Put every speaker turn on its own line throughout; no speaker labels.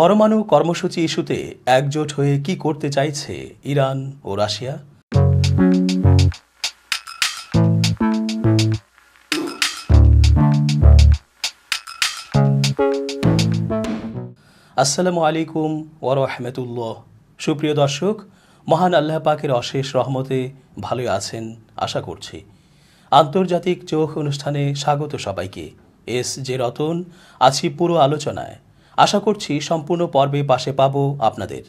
পরমাণু কর্মসূচি ইস্যুতে একজোট হয়ে কি করতে চাইছে ইরান ও রাশিয়া আসসালামু আলাইকুম ওরহমতুল্লাহ সুপ্রিয় দর্শক মহান আল্লাহ পাকের অশেষ রহমতে ভালোই আছেন আশা করছি আন্তর্জাতিক চোখ অনুষ্ঠানে স্বাগত সবাইকে এস জে রতন আছি পুরো আলোচনায় আশা করছি সম্পূর্ণ পর্বে পাশে পাব আপনাদের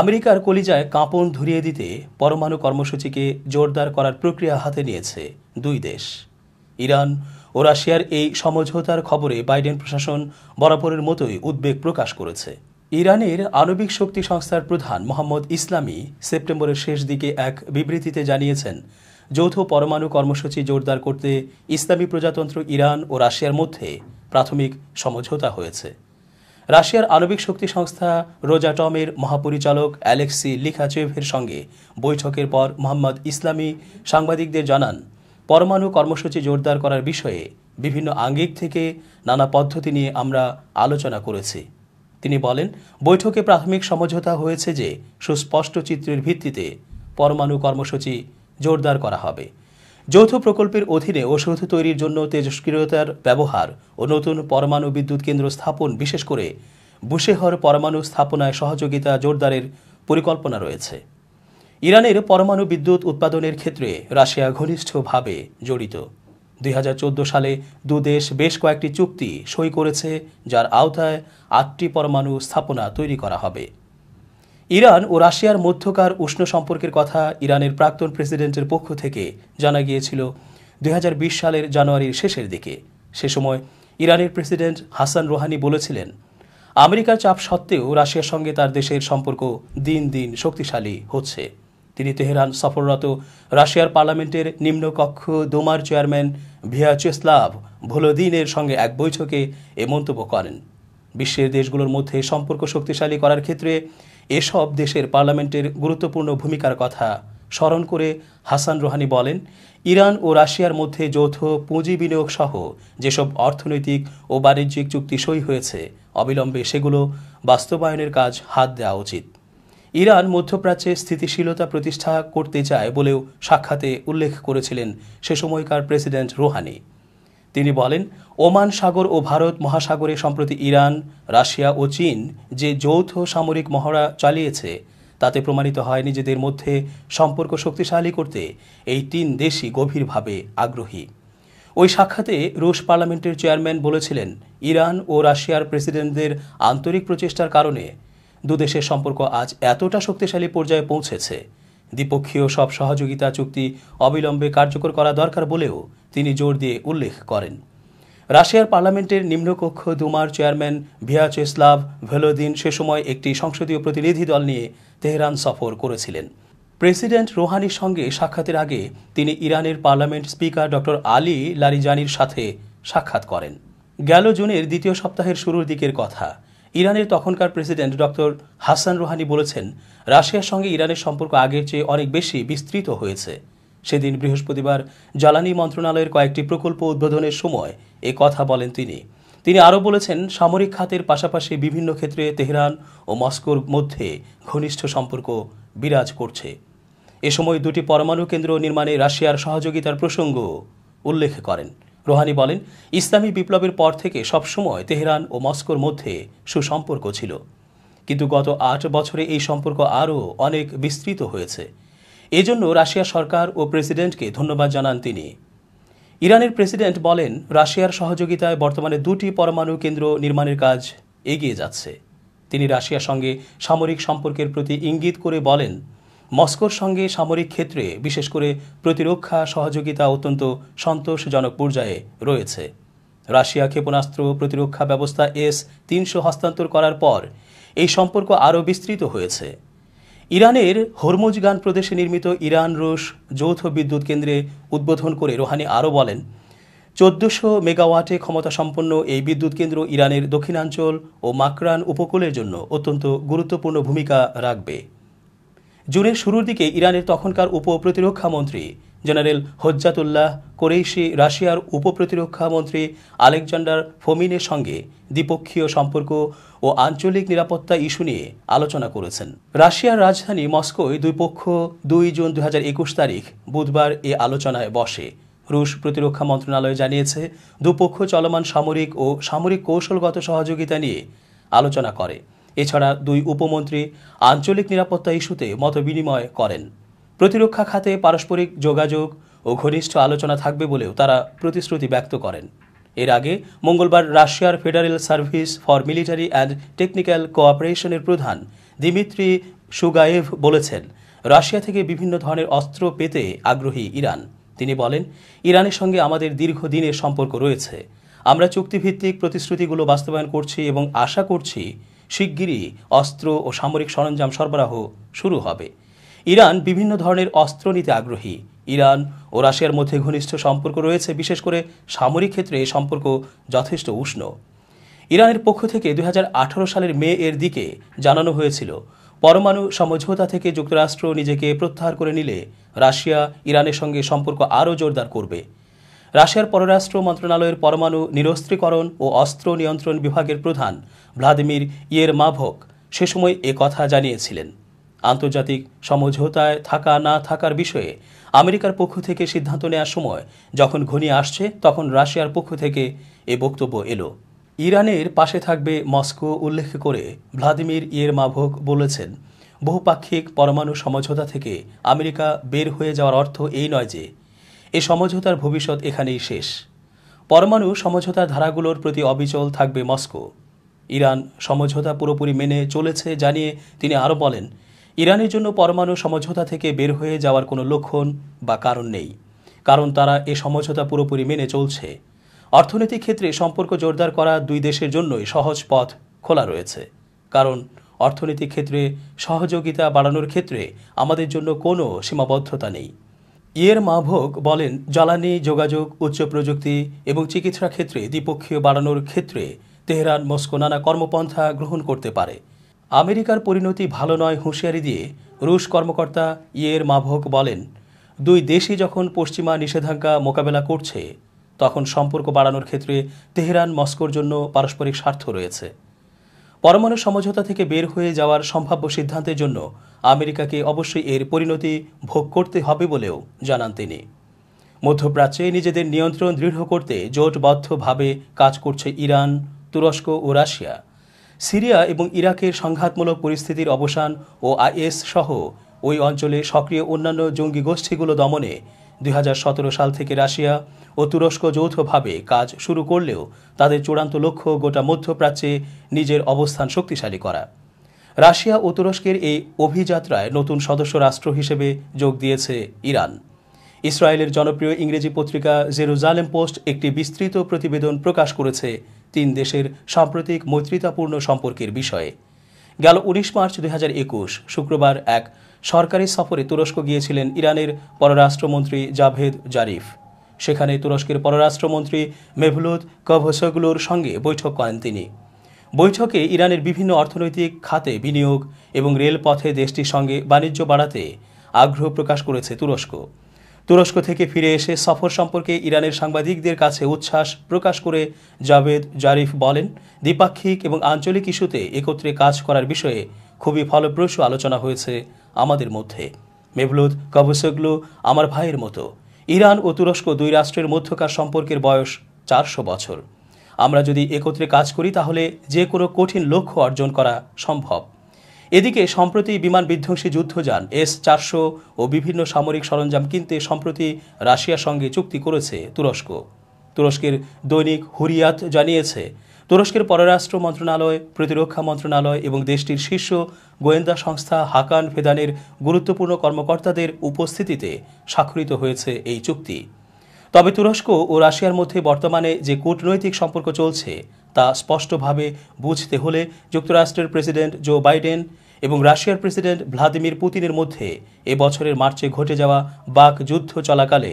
আমেরিকার কলিজায় কাঁপন ধরিয়ে দিতে পরমাণু কর্মসূচিকে জোরদার করার প্রক্রিয়া হাতে নিয়েছে দুই দেশ ইরান ও রাশিয়ার এই সমঝোতার খবরে বাইডেন প্রশাসন বরাবরের মতোই উদ্বেগ প্রকাশ করেছে ইরানের আণবিক শক্তি সংস্থার প্রধান মোহাম্মদ ইসলামী সেপ্টেম্বরের শেষ দিকে এক বিবৃতিতে জানিয়েছেন যৌথ পরমাণু কর্মসূচি জোরদার করতে ইসলামী প্রজাতন্ত্র ইরান ও রাশিয়ার মধ্যে প্রাথমিক সমঝোতা হয়েছে রাশিয়ার আণবিক শক্তি সংস্থা রোজাটমের মহাপরিচালক অ্যালেক্সি লিখাচেভের সঙ্গে বৈঠকের পর মোহাম্মদ ইসলামী সাংবাদিকদের জানান পরমাণু কর্মসূচি জোরদার করার বিষয়ে বিভিন্ন আঙ্গিক থেকে নানা পদ্ধতি নিয়ে আমরা আলোচনা করেছি তিনি বলেন বৈঠকে প্রাথমিক সমঝোতা হয়েছে যে সুস্পষ্ট চিত্রের ভিত্তিতে পরমাণু কর্মসূচি জোরদার করা হবে যৌথ প্রকল্পের অধীনে ওষুধ তৈরির জন্য তেজস্ক্রিয়তার ব্যবহার ও নতুন পরমাণু বিদ্যুৎ কেন্দ্র স্থাপন বিশেষ করে বুশেহর পরমাণু স্থাপনায় সহযোগিতা জোরদারের পরিকল্পনা রয়েছে ইরানের পরমাণু বিদ্যুৎ উৎপাদনের ক্ষেত্রে রাশিয়া ঘনিষ্ঠভাবে জড়িত দুই সালে দুদেশ বেশ কয়েকটি চুক্তি সই করেছে যার আওতায় আটটি পরমাণু স্থাপনা তৈরি করা হবে ইরান ও রাশিয়ার মধ্যকার উষ্ণ সম্পর্কের কথা ইরানের প্রাক্তন প্রেসিডেন্টের পক্ষ থেকে জানা গিয়েছিল দুই সালের জানুয়ারির শেষের দিকে সে সময় ইরানের প্রেসিডেন্ট হাসান রোহানি বলেছিলেন আমেরিকার চাপ সত্ত্বেও রাশিয়ার সঙ্গে তার দেশের সম্পর্ক দিন দিন শক্তিশালী হচ্ছে তিনি তেহরান সফররত রাশিয়ার পার্লামেন্টের নিম্নকক্ষ দোমার চেয়ারম্যান চেসলাভ ভোলোদিনের সঙ্গে এক বৈঠকে এ মন্তব্য করেন বিশ্বের দেশগুলোর মধ্যে সম্পর্ক শক্তিশালী করার ক্ষেত্রে এসব দেশের পার্লামেন্টের গুরুত্বপূর্ণ ভূমিকার কথা স্মরণ করে হাসান রোহানি বলেন ইরান ও রাশিয়ার মধ্যে যৌথ পুঁজি বিনিয়োগ সহ যেসব অর্থনৈতিক ও বাণিজ্যিক চুক্তি সই হয়েছে অবিলম্বে সেগুলো বাস্তবায়নের কাজ হাত দেওয়া উচিত ইরান মধ্যপ্রাচ্যে স্থিতিশীলতা প্রতিষ্ঠা করতে চায় বলেও সাক্ষাতে উল্লেখ করেছিলেন সে সময়কার প্রেসিডেন্ট রোহানি তিনি বলেন ওমান সাগর ও ভারত মহাসাগরে সম্প্রতি ইরান রাশিয়া ও চীন যে যৌথ সামরিক মহড়া চালিয়েছে তাতে প্রমাণিত হয় নিজেদের মধ্যে সম্পর্ক শক্তিশালী করতে এই তিন দেশই গভীরভাবে আগ্রহী ওই সাক্ষাতে রুশ পার্লামেন্টের চেয়ারম্যান বলেছিলেন ইরান ও রাশিয়ার প্রেসিডেন্টদের আন্তরিক প্রচেষ্টার কারণে দুদেশের সম্পর্ক আজ এতটা শক্তিশালী পর্যায়ে পৌঁছেছে দ্বিপক্ষীয় সব সহযোগিতা চুক্তি অবিলম্বে কার্যকর করা দরকার বলেও তিনি জোর দিয়ে উল্লেখ করেন রাশিয়ার পার্লামেন্টের নিম্নকক্ষ দুমার চেয়ারম্যান ভিয়াচেস্লাভ ভেলোদিন সে সময় একটি সংসদীয় প্রতিনিধি দল নিয়ে তেহরান সফর করেছিলেন প্রেসিডেন্ট রোহানির সঙ্গে সাক্ষাতের আগে তিনি ইরানের পার্লামেন্ট স্পিকার ডক্টর আলী লারিজানির সাথে সাক্ষাৎ করেন গেল জুনের দ্বিতীয় সপ্তাহের শুরুর দিকের কথা ইরানের তখনকার প্রেসিডেন্ট ডক্টর হাসান রুহানি বলেছেন রাশিয়ার সঙ্গে ইরানের সম্পর্ক আগের চেয়ে অনেক বেশি বিস্তৃত হয়েছে সেদিন বৃহস্পতিবার জ্বালানি মন্ত্রণালয়ের কয়েকটি প্রকল্প উদ্বোধনের সময় এ কথা বলেন তিনি তিনি আরও বলেছেন সামরিক খাতের পাশাপাশি বিভিন্ন ক্ষেত্রে তেহরান ও মস্কোর মধ্যে ঘনিষ্ঠ সম্পর্ক বিরাজ করছে এ সময় দুটি পরমাণু কেন্দ্র নির্মাণে রাশিয়ার সহযোগিতার প্রসঙ্গ উল্লেখ করেন রোহানি বলেন ইসলামী বিপ্লবের পর থেকে সবসময় তেহরান ও মস্কোর মধ্যে সুসম্পর্ক ছিল কিন্তু গত আট বছরে এই সম্পর্ক আরও অনেক বিস্তৃত হয়েছে এজন্য রাশিয়া সরকার ও প্রেসিডেন্টকে ধন্যবাদ জানান তিনি ইরানের প্রেসিডেন্ট বলেন রাশিয়ার সহযোগিতায় বর্তমানে দুটি পরমাণু কেন্দ্র নির্মাণের কাজ এগিয়ে যাচ্ছে তিনি রাশিয়ার সঙ্গে সামরিক সম্পর্কের প্রতি ইঙ্গিত করে বলেন মস্কোর সঙ্গে সামরিক ক্ষেত্রে বিশেষ করে প্রতিরক্ষা সহযোগিতা অত্যন্ত সন্তোষজনক পর্যায়ে রয়েছে রাশিয়া ক্ষেপণাস্ত্র প্রতিরক্ষা ব্যবস্থা এস তিনশো হস্তান্তর করার পর এই সম্পর্ক আরও বিস্তৃত হয়েছে ইরানের হরমুজগান প্রদেশে নির্মিত ইরান রুশ যৌথ বিদ্যুৎ কেন্দ্রে উদ্বোধন করে রোহানি আরও বলেন চোদ্দশো মেগাওয়াটে ক্ষমতাসম্পন্ন এই বিদ্যুৎ কেন্দ্র ইরানের দক্ষিণাঞ্চল ও মাকরান উপকূলের জন্য অত্যন্ত গুরুত্বপূর্ণ ভূমিকা রাখবে জুনের শুরুর দিকে ইরানের তখনকার উপ প্রতিরক্ষা মন্ত্রী জেনারেল হজ্জাতুল্লাহ কোরেইশি রাশিয়ার উপ প্রতিরক্ষা মন্ত্রী আলেকজান্ডার ফোমিনের সঙ্গে দ্বিপক্ষীয় সম্পর্ক ও আঞ্চলিক নিরাপত্তা ইস্যু নিয়ে আলোচনা করেছেন রাশিয়ার রাজধানী মস্কোয় দুই পক্ষ দুই জুন দু তারিখ বুধবার এ আলোচনায় বসে রুশ প্রতিরক্ষা মন্ত্রণালয় জানিয়েছে দুপক্ষ চলমান সামরিক ও সামরিক কৌশলগত সহযোগিতা নিয়ে আলোচনা করে এছাড়া দুই উপমন্ত্রী আঞ্চলিক নিরাপত্তা ইস্যুতে মতবিনিময় করেন প্রতিরক্ষা খাতে পারস্পরিক যোগাযোগ ও ঘনিষ্ঠ আলোচনা থাকবে বলেও তারা প্রতিশ্রুতি ব্যক্ত করেন এর আগে মঙ্গলবার রাশিয়ার federal service for military and technical কোঅপারেশনের প্রধান দিমিত্রি সুগায়েভ বলেছেন রাশিয়া থেকে বিভিন্ন ধরনের অস্ত্র পেতে আগ্রহী ইরান তিনি বলেন ইরানের সঙ্গে আমাদের দীর্ঘদিনের সম্পর্ক রয়েছে আমরা চুক্তিভিত্তিক প্রতিশ্রুতিগুলো বাস্তবায়ন করছি এবং আশা করছি শিগগিরই অস্ত্র ও সামরিক সরঞ্জাম সরবরাহ শুরু হবে ইরান বিভিন্ন ধরনের অস্ত্র নিতে আগ্রহী ইরান ও রাশিয়ার মধ্যে ঘনিষ্ঠ সম্পর্ক রয়েছে বিশেষ করে সামরিক ক্ষেত্রে এই সম্পর্ক যথেষ্ট উষ্ণ ইরানের পক্ষ থেকে দুই সালের মে এর দিকে জানানো হয়েছিল পরমাণু সমঝোতা থেকে যুক্তরাষ্ট্র নিজেকে প্রত্যাহার করে নিলে রাশিয়া ইরানের সঙ্গে সম্পর্ক আরও জোরদার করবে রাশিয়ার পররাষ্ট্র মন্ত্রণালয়ের পরমাণু নিরস্ত্রীকরণ ও অস্ত্র নিয়ন্ত্রণ বিভাগের প্রধান ভ্লাদিমির ইয়ের মাভক সে সময় এ কথা জানিয়েছিলেন আন্তর্জাতিক সমঝোতায় থাকা না থাকার বিষয়ে আমেরিকার পক্ষ থেকে সিদ্ধান্ত নেওয়ার সময় যখন ঘনিয়ে আসছে তখন রাশিয়ার পক্ষ থেকে এ বক্তব্য এলো ইরানের পাশে থাকবে মস্কো উল্লেখ করে ভ্লাদিমির ইয়ের মাভক বলেছেন বহুপাক্ষিক পরমাণু সমঝোতা থেকে আমেরিকা বের হয়ে যাওয়ার অর্থ এই নয় যে এ সমঝোতার ভবিষ্যৎ এখানেই শেষ পরমাণু সমঝোতার ধারাগুলোর প্রতি অবিচল থাকবে মস্কো ইরান সমঝোতা পুরোপুরি মেনে চলেছে জানিয়ে তিনি আরও বলেন ইরানের জন্য পরমাণু সমঝোতা থেকে বের হয়ে যাওয়ার কোনো লক্ষণ বা কারণ নেই কারণ তারা এ সমঝোতা পুরোপুরি মেনে চলছে অর্থনৈতিক ক্ষেত্রে সম্পর্ক জোরদার করা দুই দেশের জন্যই সহজ পথ খোলা রয়েছে কারণ অর্থনৈতিক ক্ষেত্রে সহযোগিতা বাড়ানোর ক্ষেত্রে আমাদের জন্য কোনো সীমাবদ্ধতা নেই ইয়ের মাভোগ বলেন জ্বালানি যোগাযোগ উচ্চ প্রযুক্তি এবং চিকিৎসা ক্ষেত্রে দ্বিপক্ষীয় বাড়ানোর ক্ষেত্রে তেহরান মস্কো নানা কর্মপন্থা গ্রহণ করতে পারে আমেরিকার পরিণতি ভালো নয় হুঁশিয়ারি দিয়ে রুশ কর্মকর্তা ইয়ের মাভোগ বলেন দুই দেশই যখন পশ্চিমা নিষেধাজ্ঞা মোকাবেলা করছে তখন সম্পর্ক বাড়ানোর ক্ষেত্রে তেহরান মস্কোর জন্য পারস্পরিক স্বার্থ রয়েছে পরমাণু সমঝোতা থেকে বের হয়ে যাওয়ার সম্ভাব্য সিদ্ধান্তের জন্য আমেরিকাকে অবশ্যই এর পরিণতি ভোগ করতে হবে বলেও জানান তিনি মধ্যপ্রাচ্যে নিজেদের নিয়ন্ত্রণ দৃঢ় করতে জোটবদ্ধভাবে কাজ করছে ইরান তুরস্ক ও রাশিয়া সিরিয়া এবং ইরাকের সংঘাতমূলক পরিস্থিতির অবসান ও আইএস সহ ওই অঞ্চলে সক্রিয় অন্যান্য জঙ্গি গোষ্ঠীগুলো দমনে দুই সাল থেকে রাশিয়া ও তুরস্ক যৌথভাবে কাজ শুরু করলেও তাদের চূড়ান্ত লক্ষ্য গোটা মধ্যপ্রাচ্যে নিজের অবস্থান শক্তিশালী করা রাশিয়া ও তুরস্কের এই অভিযাত্রায় নতুন সদস্য রাষ্ট্র হিসেবে যোগ দিয়েছে ইরান ইসরায়েলের জনপ্রিয় ইংরেজি পত্রিকা জেরুজালেম পোস্ট একটি বিস্তৃত প্রতিবেদন প্রকাশ করেছে তিন দেশের সাম্প্রতিক মৈত্রিতাপূর্ণ সম্পর্কের বিষয়ে গেল উনিশ মার্চ দুই শুক্রবার এক সরকারি সফরে তুরস্ক গিয়েছিলেন ইরানের পররাষ্ট্রমন্ত্রী জাভেদ জারিফ সেখানে তুরস্কের পররাষ্ট্রমন্ত্রী মেভলুদ কভসগুলোর সঙ্গে বৈঠক করেন তিনি বৈঠকে ইরানের বিভিন্ন অর্থনৈতিক খাতে বিনিয়োগ এবং রেলপথে দেশটির সঙ্গে বাণিজ্য বাড়াতে আগ্রহ প্রকাশ করেছে তুরস্ক তুরস্ক থেকে ফিরে এসে সফর সম্পর্কে ইরানের সাংবাদিকদের কাছে উচ্ছ্বাস প্রকাশ করে জাভেদ জারিফ বলেন দ্বিপাক্ষিক এবং আঞ্চলিক ইস্যুতে একত্রে কাজ করার বিষয়ে খুবই ফলপ্রসূ আলোচনা হয়েছে আমাদের মধ্যে মেভলুদ কবসগ্লু আমার ভাইয়ের মতো ইরান ও তুরস্ক দুই রাষ্ট্রের মধ্যকার সম্পর্কের বয়স চারশো বছর আমরা যদি একত্রে কাজ করি তাহলে যে কোনো কঠিন লক্ষ্য অর্জন করা সম্ভব এদিকে সম্প্রতি বিমান বিধ্বংসী যুদ্ধযান এস চারশো ও বিভিন্ন সামরিক সরঞ্জাম কিনতে সম্প্রতি রাশিয়ার সঙ্গে চুক্তি করেছে তুরস্ক তুরস্কের দৈনিক হুরিয়াত জানিয়েছে তুরস্কের পররাষ্ট্র মন্ত্রণালয় প্রতিরক্ষা মন্ত্রণালয় এবং দেশটির শীর্ষ গোয়েন্দা সংস্থা হাকান ফেদানের গুরুত্বপূর্ণ কর্মকর্তাদের উপস্থিতিতে স্বাক্ষরিত হয়েছে এই চুক্তি তবে তুরস্ক ও রাশিয়ার মধ্যে বর্তমানে যে কূটনৈতিক সম্পর্ক চলছে তা স্পষ্টভাবে বুঝতে হলে যুক্তরাষ্ট্রের প্রেসিডেন্ট জো বাইডেন এবং রাশিয়ার প্রেসিডেন্ট ভ্লাদিমির পুতিনের মধ্যে এ বছরের মার্চে ঘটে যাওয়া বাক যুদ্ধ চলাকালে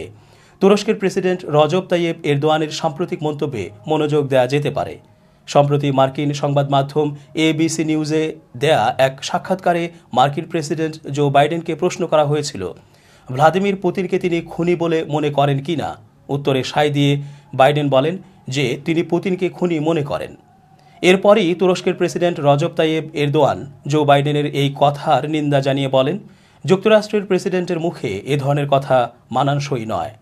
তুরস্কের প্রেসিডেন্ট রজব তাইয়েব এরদোয়ানের সাম্প্রতিক মন্তব্যে মনোযোগ দেওয়া যেতে পারে সম্প্রতি মার্কিন সংবাদ মাধ্যম এবিসি নিউজে দেয়া এক সাক্ষাৎকারে মার্কিন প্রেসিডেন্ট জো বাইডেনকে প্রশ্ন করা হয়েছিল ভ্লাদিমির পুতিনকে তিনি খুনি বলে মনে করেন কি না উত্তরে সায় দিয়ে বাইডেন বলেন যে তিনি পুতিনকে খুনি মনে করেন এরপরই তুরস্কের president Recep Tayyip Erdogan Joe বাইডেনের এই কথার নিন্দা জানিয়ে বলেন যুক্তরাষ্ট্রের প্রেসিডেন্টের মুখে এ ধরনের কথা মানানসই নয়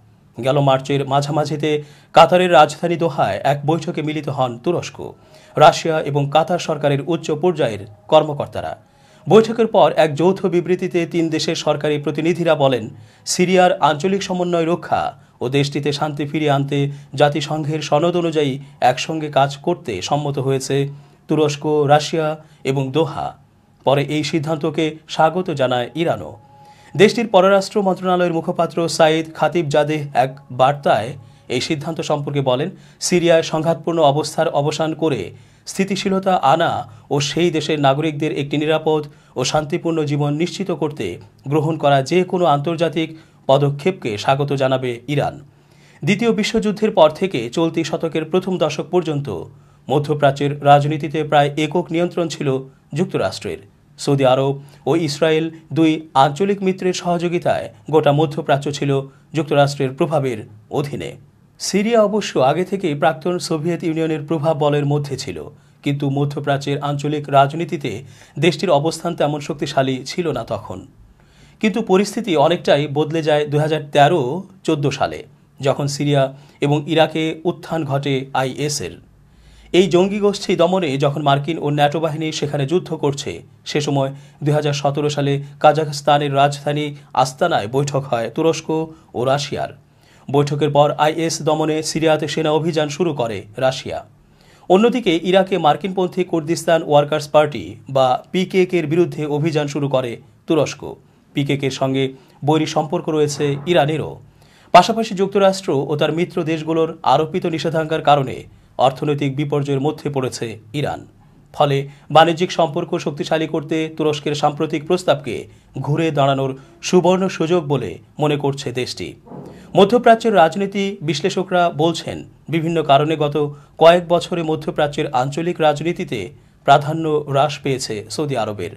গেল মার্চের মাঝামাঝিতে কাতারের রাজধানী দোহায় এক বৈঠকে মিলিত হন তুরস্ক রাশিয়া এবং কাতার সরকারের উচ্চ পর্যায়ের কর্মকর্তারা বৈঠকের পর এক যৌথ বিবৃতিতে তিন দেশের সরকারি প্রতিনিধিরা বলেন সিরিয়ার আঞ্চলিক সমন্বয় রক্ষা ও দেশটিতে শান্তি ফিরিয়ে আনতে জাতিসংঘের সনদ অনুযায়ী একসঙ্গে কাজ করতে সম্মত হয়েছে তুরস্ক রাশিয়া এবং দোহা পরে এই সিদ্ধান্তকে স্বাগত জানায় ইরানও দেশটির পররাষ্ট্র মন্ত্রণালয়ের মুখপাত্র সাইদ খাতিব জাদেহ এক বার্তায় এই সিদ্ধান্ত সম্পর্কে বলেন সিরিয়ায় সংঘাতপূর্ণ অবস্থার অবসান করে স্থিতিশীলতা আনা ও সেই দেশের নাগরিকদের একটি নিরাপদ ও শান্তিপূর্ণ জীবন নিশ্চিত করতে গ্রহণ করা যে কোনো আন্তর্জাতিক পদক্ষেপকে স্বাগত জানাবে ইরান দ্বিতীয় বিশ্বযুদ্ধের পর থেকে চলতি শতকের প্রথম দশক পর্যন্ত মধ্যপ্রাচ্যের রাজনীতিতে প্রায় একক নিয়ন্ত্রণ ছিল যুক্তরাষ্ট্রের সৌদি আরব ও ইসরায়েল দুই আঞ্চলিক মিত্রের সহযোগিতায় গোটা মধ্যপ্রাচ্য ছিল যুক্তরাষ্ট্রের প্রভাবের অধীনে সিরিয়া অবশ্য আগে থেকেই প্রাক্তন সোভিয়েত ইউনিয়নের প্রভাব বলের মধ্যে ছিল কিন্তু মধ্যপ্রাচ্যের আঞ্চলিক রাজনীতিতে দেশটির অবস্থান তেমন শক্তিশালী ছিল না তখন কিন্তু পরিস্থিতি অনেকটাই বদলে যায় দু হাজার তেরো সালে যখন সিরিয়া এবং ইরাকে উত্থান ঘটে আইএসের এই জঙ্গি গোষ্ঠী দমনে যখন মার্কিন ও ন্যাটো বাহিনী সেখানে যুদ্ধ করছে সে সময় দুই সালে কাজাখস্তানের রাজধানী আস্তানায় বৈঠক হয় তুরস্ক ও রাশিয়ার বৈঠকের পর আইএস দমনে সিরিয়াতে সেনা অভিযান শুরু করে রাশিয়া অন্যদিকে ইরাকে মার্কিনপন্থী কুর্দিস্তান ওয়ার্কার্স পার্টি বা পিকেকের বিরুদ্ধে অভিযান শুরু করে তুরস্ক পিকেকের সঙ্গে বৈরী সম্পর্ক রয়েছে ইরানেরও পাশাপাশি যুক্তরাষ্ট্র ও তার মিত্র দেশগুলোর আরোপিত নিষেধাজ্ঞার কারণে অর্থনৈতিক বিপর্যয়ের মধ্যে পড়েছে ইরান ফলে বাণিজ্যিক সম্পর্ক শক্তিশালী করতে তুরস্কের সাম্প্রতিক প্রস্তাবকে ঘুরে দাঁড়ানোর সুবর্ণ সুযোগ বলে মনে করছে দেশটি মধ্যপ্রাচ্যের রাজনীতি বিশ্লেষকরা বলছেন বিভিন্ন কারণে গত কয়েক বছরে মধ্যপ্রাচ্যের আঞ্চলিক রাজনীতিতে প্রাধান্য হ্রাস পেয়েছে সৌদি আরবের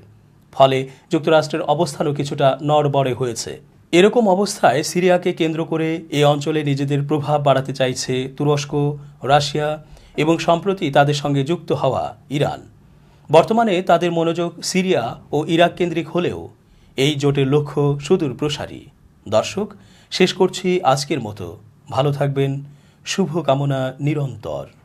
ফলে যুক্তরাষ্ট্রের অবস্থানও কিছুটা নড়বড়ে হয়েছে এরকম অবস্থায় সিরিয়াকে কেন্দ্র করে এ অঞ্চলে নিজেদের প্রভাব বাড়াতে চাইছে তুরস্ক রাশিয়া এবং সম্প্রতি তাদের সঙ্গে যুক্ত হওয়া ইরান বর্তমানে তাদের মনোযোগ সিরিয়া ও ইরাক কেন্দ্রিক হলেও এই জোটের লক্ষ্য সুদূর প্রসারী দর্শক শেষ করছি আজকের মতো ভালো থাকবেন শুভকামনা নিরন্তর